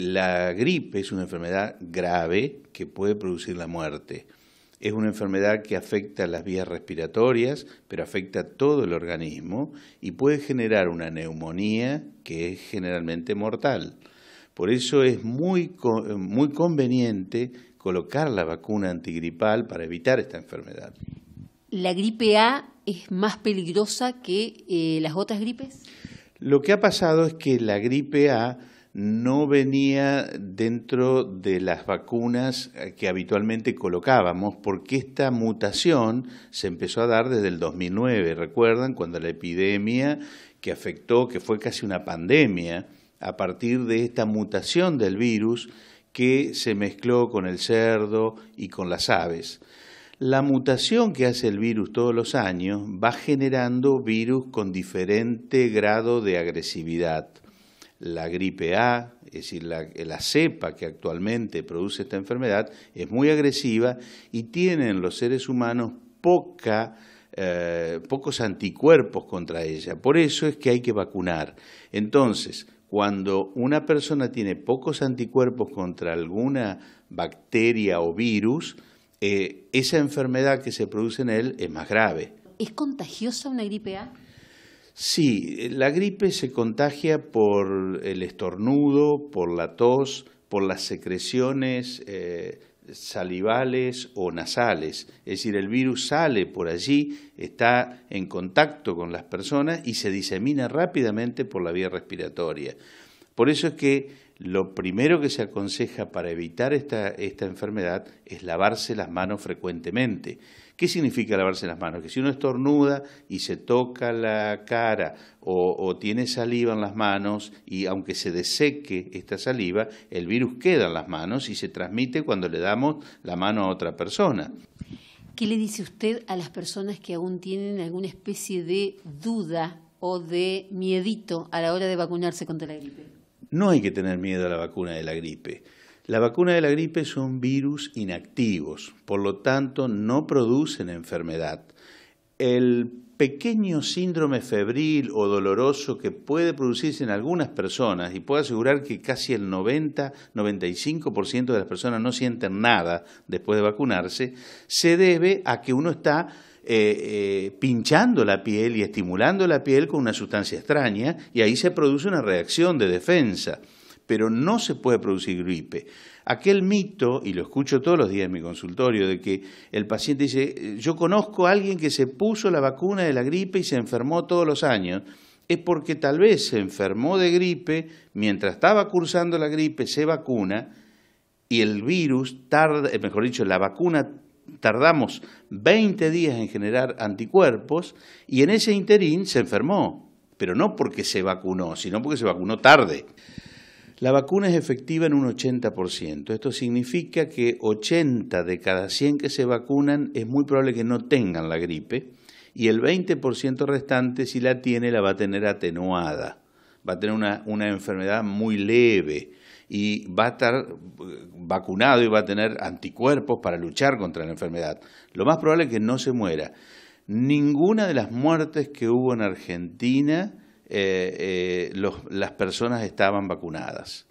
La gripe es una enfermedad grave que puede producir la muerte. Es una enfermedad que afecta las vías respiratorias, pero afecta todo el organismo y puede generar una neumonía que es generalmente mortal. Por eso es muy, conveniente colocar la vacuna antigripal para evitar esta enfermedad. ¿La gripe A es más peligrosa que eh, las otras gripes? Lo que ha pasado es que la gripe A no venía dentro de las vacunas eh, que habitualmente colocábamos, porque esta mutación se empezó a dar desde el 2009, recuerdan, cuando la epidemia que afectó, que fue casi una pandemia, a partir de esta mutación del virus que se mezcló con el cerdo y con las aves. La mutación que hace el virus todos los años va generando virus con diferente grado de agresividad la gripe A, es decir, la, cepa que actualmente produce esta enfermedad, es muy agresiva y tienen los seres humanos poca, eh, pocos anticuerpos contra ella. Por eso es que hay que vacunar. Entonces, cuando una persona tiene pocos anticuerpos contra alguna bacteria o virus, eh, esa enfermedad que se produce en él es más grave. ¿Es contagiosa una gripe A? Sí, la gripe se contagia por el estornudo, por la tos, por las secreciones eh, salivales o nasales. Es decir, el virus sale por allí, está en contacto con las personas y se disemina rápidamente por la vía respiratoria. Por eso es que lo primero que se aconseja para evitar esta, esta, enfermedad es lavarse las manos frecuentemente. ¿Qué significa lavarse las manos? Que si uno estornuda y se toca la cara o, o tiene saliva en las manos y aunque se deseque esta saliva, el virus queda en las manos y se transmite cuando le damos la mano a otra persona. ¿Qué le dice usted a las personas que aún tienen alguna especie de duda o de miedito a la hora de vacunarse contra la gripe? no hay que tener miedo a la vacuna de la gripe. La vacuna de la gripe son virus inactivos, por lo tanto no producen enfermedad el pequeño síndrome febril o doloroso que puede producirse en algunas personas, y puedo asegurar que casi el 90-95% de las personas no sienten nada después de vacunarse, se debe a que uno está eh, eh, pinchando la piel y estimulando la piel con una sustancia extraña, y ahí se produce una reacción de defensa pero no se puede producir gripe. Aquel mito, y lo escucho todos los días en mi consultorio, de que el paciente dice, eh, yo conozco a alguien que se puso la vacuna de la gripe y se enfermó todos los años, es porque tal vez se enfermó de gripe, mientras estaba cursando la gripe se vacuna y el virus tarda, eh, mejor dicho, la vacuna tardamos 20 días en generar anticuerpos y en ese interín se enfermó, pero no porque se vacunó, sino porque se vacunó tarde. La vacuna es efectiva en un 80%. Esto significa que 80 de cada 100 que se vacunan es muy probable que no tengan la gripe y el 20% restante, si la tiene, la va a tener atenuada, va a tener una, una enfermedad muy leve y va a estar eh, vacunado y va a tener anticuerpos para luchar contra la enfermedad. Lo más probable es que no se muera. Ninguna de las muertes que hubo en Argentina eh, eh, las personas estaban vacunadas.